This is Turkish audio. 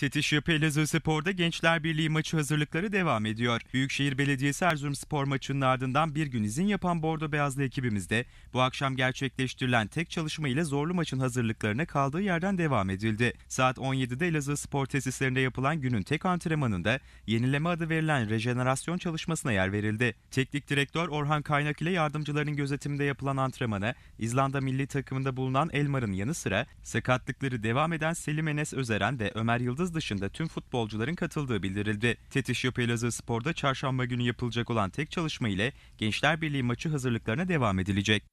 Tetiş Yapı Elazığ Spor'da Gençler Birliği maçı hazırlıkları devam ediyor. Büyükşehir Belediyesi Erzurum Spor maçının ardından bir gün izin yapan Bordo Beyazlı ekibimizde, bu akşam gerçekleştirilen tek çalışma ile zorlu maçın hazırlıklarına kaldığı yerden devam edildi. Saat 17'de Elazığ Spor tesislerinde yapılan günün tek antrenmanında yenileme adı verilen rejenerasyon çalışmasına yer verildi. Teknik direktör Orhan Kaynak ile yardımcıların gözetiminde yapılan antrenmana İzlanda milli takımında bulunan Elmar'ın yanı sıra sakatlıkları devam eden Selim Enes Özeren ve Ömer Yıldız Yılmaz dışında tüm futbolcuların katıldığı bildirildi. Tetiş Yop Spor'da çarşamba günü yapılacak olan tek çalışma ile Gençler Birliği maçı hazırlıklarına devam edilecek.